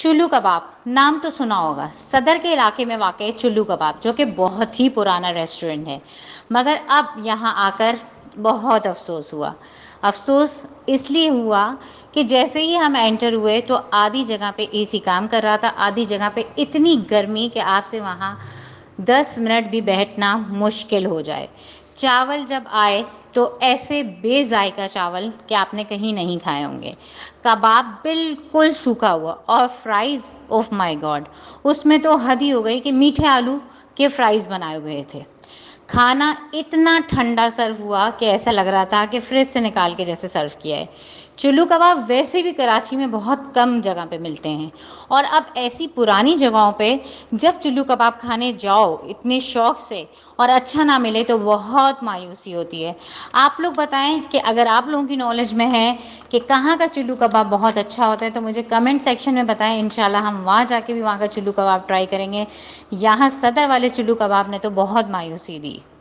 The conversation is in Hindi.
चुल्लू कबाब नाम तो सुना होगा सदर के इलाके में वाक़ है चुल्लू कबाब जो कि बहुत ही पुराना रेस्टोरेंट है मगर अब यहाँ आकर बहुत अफसोस हुआ अफसोस इसलिए हुआ कि जैसे ही हम एंटर हुए तो आधी जगह पे एसी काम कर रहा था आधी जगह पे इतनी गर्मी कि आपसे वहाँ दस मिनट भी बैठना मुश्किल हो जाए चावल जब आए तो ऐसे बेजायका चावल कि आपने कहीं नहीं खाए होंगे कबाब बिल्कुल सूखा हुआ और फ्राइज़ ऑफ माय गॉड उसमें तो हद ही हो गई कि मीठे आलू के फ्राइज़ बनाए हुए थे खाना इतना ठंडा सर्व हुआ कि ऐसा लग रहा था कि फ्रिज से निकाल के जैसे सर्व किया है चुल्लू कबाब वैसे भी कराची में बहुत कम जगह पे मिलते हैं और अब ऐसी पुरानी जगहों पे जब चुल्लू कबाब खाने जाओ इतने शौक से और अच्छा ना मिले तो बहुत मायूसी होती है आप लोग बताएं कि अगर आप लोगों की नॉलेज में है कि कहाँ का चुल्लू कबाब बहुत अच्छा होता है तो मुझे कमेंट सेक्शन में बताएं इन हम वहाँ जाके भी वहाँ का चुल्लू कबाब ट्राई करेंगे यहाँ सदर वाले चुल्लू कबाब ने तो बहुत मायूसी दी